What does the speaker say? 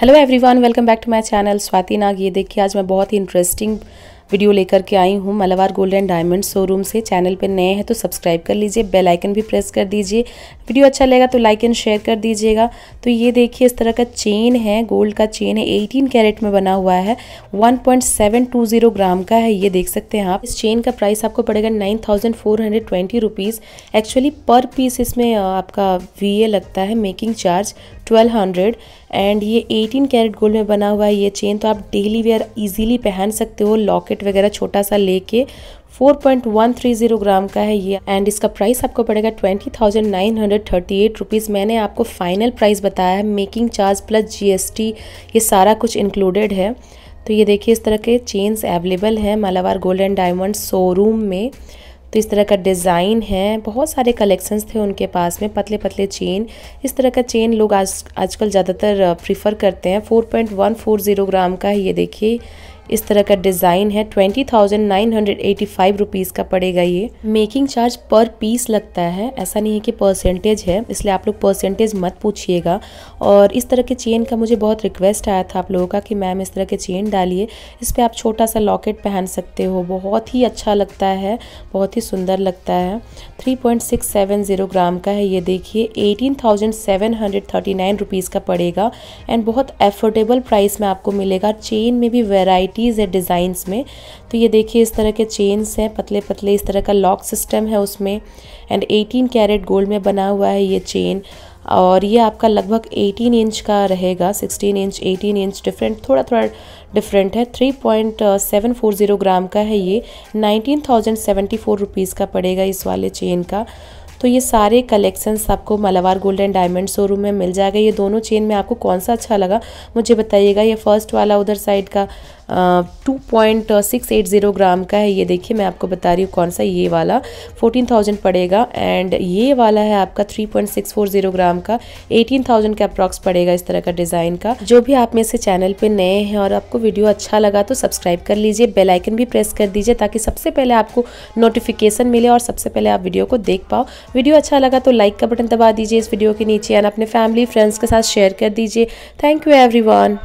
hello everyone welcome back to my channel Swati Nag ये देखिए आज मैं बहुत ही इंटरेस्टिंग वीडियो लेकर के आई हूँ Malabar gold and diamond showroom से चैनल पे नए हैं तो सब्सक्राइब कर लीजिए बेल आइकन भी प्रेस कर दीजिए वीडियो अच्छा लगेगा तो लाइक एंड शेयर कर दीजिएगा तो ये देखिए इस तरह का चेन है गोल्ड का चेन है एटीन कैरेट में बना हुआ है जीरो ग्राम का है ये देख सकते हैं आप इस चेन का प्राइस आपको पड़ेगा nine thousand actually per piece इसमें आपका वी लगता है making charge twelve hundred and ये एटीन कैरेट गोल्ड में बना हुआ है ये चेन तो आप डेली वेयर इजीली पहन सकते हो लॉकेट वगैरह छोटा सा लेके 4.130 ग्राम का है ये एंड इसका प्राइस आपको पड़ेगा 20,938 रुपीस मैंने आपको फाइनल प्राइस बताया है मेकिंग चार्ज प्लस जीएसटी ये सारा कुछ इंक्लूडेड है तो ये देखिए इस तरह के चेन्स अवेलेबल हैं Malabar gold and diamond showroom में तो इस तरह का डिज़ाइन है बहुत सारे कलेक्शंस थे उनके पास में पतले पतले चेन इस तरह का चेन लोग आज आजकल ज़्यादातर प्रीफर करते हैं 4.140 ग्राम का है ये देखिए इस तरह का डिज़ाइन है twenty thousand nine hundred eighty five rupees का पड़ेगा ये मेकिंग चार्ज पर पीस लगता है ऐसा नहीं है कि परसेंटेज है इसलिए आप लोग परसेंटेज मत पूछिएगा और इस तरह के चेन का मुझे बहुत रिक्वेस्ट आया था आप लोगों का कि मैम इस तरह के चेन डालिए इस पर आप छोटा सा लॉकेट पहन सकते हो बहुत ही अच्छा लगता है बहुत ही सुंदर लगता है ज़ीरो ग्राम का है ये देखिए नाइन रुपीज़ का पड़ेगा एंड बहुत एफोर्डेबल प्राइस में आपको मिलेगा चेन में भी वेराइटी वेराइटीज़ है डिज़ाइंस में तो ये देखिए इस तरह के चेन्स हैं पतले पतले इस तरह का लॉक सिस्टम है उसमें एंड 18 कैरेट गोल्ड में बना हुआ है ये चेन और ये आपका लगभग 18 इंच का रहेगा 16 इंच 18 इंच डिफरेंट थोड़ा थोड़ा डिफरेंट है 3.740 ग्राम uh, का है ये 19,074 रुपीस का पड़ेगा इस वाले चेन का तो ये सारे कलेक्शन आपको Malabar gold and diamond showroom में मिल जाएगा ये दोनों चेन में आपको कौन सा अच्छा लगा मुझे बताइएगा ये फर्स्ट वाला उधर साइड का two point six eight zero gram का है ये देखिए मैं आपको बता रही हूँ कौन सा ये वाला फोर्टीन थाउजेंड पड़ेगा एंड ये वाला है आपका three point six four zero gram का एटीन थाउजेंड का अप्रॉक्स पड़ेगा इस तरह का डिज़ाइन का जो भी आप में से चैनल पे नए हैं और आपको वीडियो अच्छा लगा तो सब्सक्राइब कर लीजिए बेलाइकन भी प्रेस कर दीजिए ताकि सबसे पहले आपको नोटिफिकेशन मिले और सबसे पहले आप वीडियो को देख पाओ वीडियो अच्छा लगा तो लाइक का बटन दबा दीजिए इस वीडियो के नीचे एंड अपने फैमिली फ्रेंड्स के साथ शेयर कर दीजिए थैंक यू एवरी